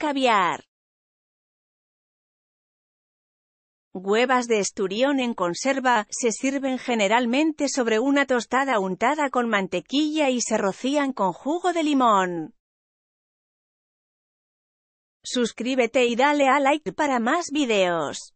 Caviar. Huevas de esturión en conserva se sirven generalmente sobre una tostada untada con mantequilla y se rocían con jugo de limón. Suscríbete y dale a like para más videos.